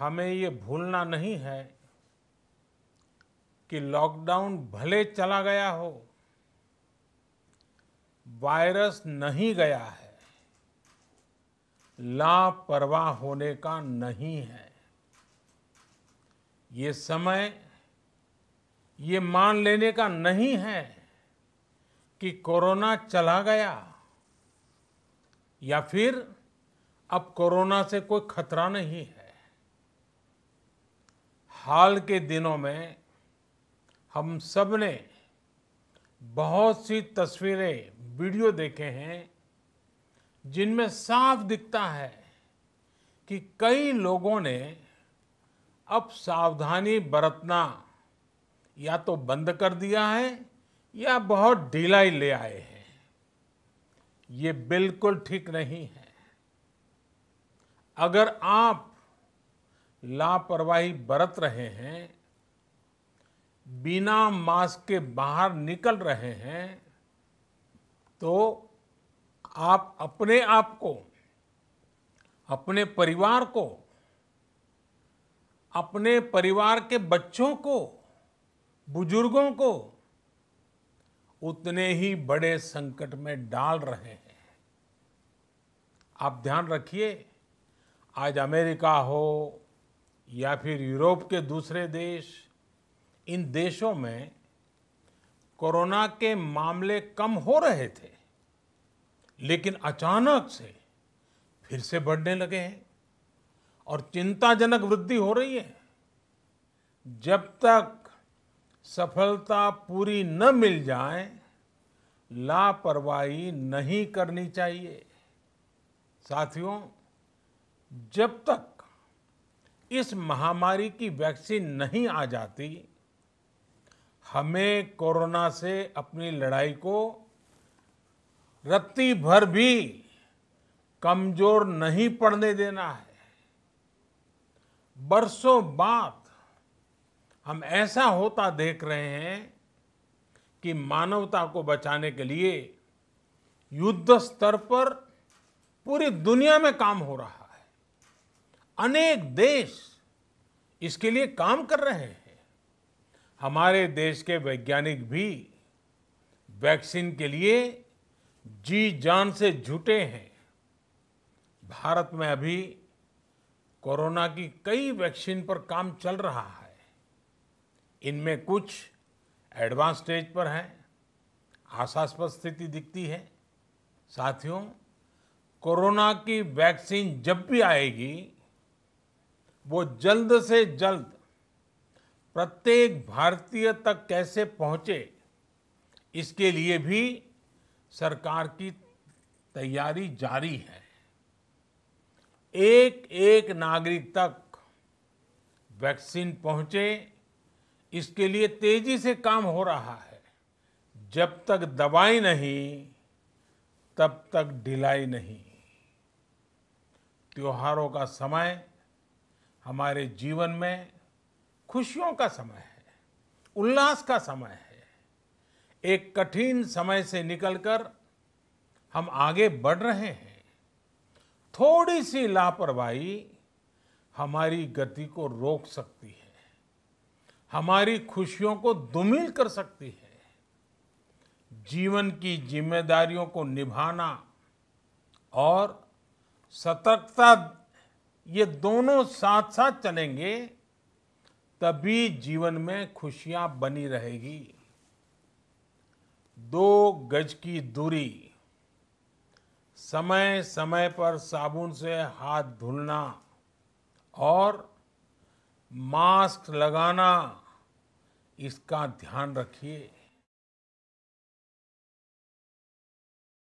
हमें ये भूलना नहीं है कि लॉकडाउन भले चला गया हो वायरस नहीं गया है लापरवाह होने का नहीं है ये समय ये मान लेने का नहीं है कि कोरोना चला गया या फिर अब कोरोना से कोई खतरा नहीं है हाल के दिनों में हम सब ने बहुत सी तस्वीरें वीडियो देखे हैं जिनमें साफ दिखता है कि कई लोगों ने अब सावधानी बरतना या तो बंद कर दिया है या बहुत ढीलाई ले आए हैं ये बिल्कुल ठीक नहीं है अगर आप लापरवाही बरत रहे हैं बिना मास्क के बाहर निकल रहे हैं तो आप अपने आप को अपने परिवार को अपने परिवार के बच्चों को बुजुर्गों को उतने ही बड़े संकट में डाल रहे हैं आप ध्यान रखिए आज अमेरिका हो या फिर यूरोप के दूसरे देश इन देशों में कोरोना के मामले कम हो रहे थे लेकिन अचानक से फिर से बढ़ने लगे हैं और चिंताजनक वृद्धि हो रही है जब तक सफलता पूरी न मिल जाए लापरवाही नहीं करनी चाहिए साथियों जब तक इस महामारी की वैक्सीन नहीं आ जाती हमें कोरोना से अपनी लड़ाई को रत्ती भर भी कमजोर नहीं पड़ने देना है बरसों बाद हम ऐसा होता देख रहे हैं कि मानवता को बचाने के लिए युद्ध स्तर पर पूरी दुनिया में काम हो रहा है अनेक देश इसके लिए काम कर रहे हैं हमारे देश के वैज्ञानिक भी वैक्सीन के लिए जी जान से जुटे हैं भारत में अभी कोरोना की कई वैक्सीन पर काम चल रहा है इनमें कुछ एडवांस स्टेज पर हैं आशास्पद स्थिति दिखती है साथियों कोरोना की वैक्सीन जब भी आएगी वो जल्द से जल्द प्रत्येक भारतीय तक कैसे पहुंचे इसके लिए भी सरकार की तैयारी जारी है एक एक नागरिक तक वैक्सीन पहुंचे इसके लिए तेजी से काम हो रहा है जब तक दवाई नहीं तब तक ढिलाई नहीं त्योहारों का समय हमारे जीवन में खुशियों का समय है उल्लास का समय है एक कठिन समय से निकलकर हम आगे बढ़ रहे हैं थोड़ी सी लापरवाही हमारी गति को रोक सकती है हमारी खुशियों को दुमिल कर सकती है जीवन की जिम्मेदारियों को निभाना और सतर्कता ये दोनों साथ साथ चलेंगे तभी जीवन में खुशियां बनी रहेगी दो गज की दूरी समय समय पर साबुन से हाथ धुलना और मास्क लगाना इसका ध्यान रखिए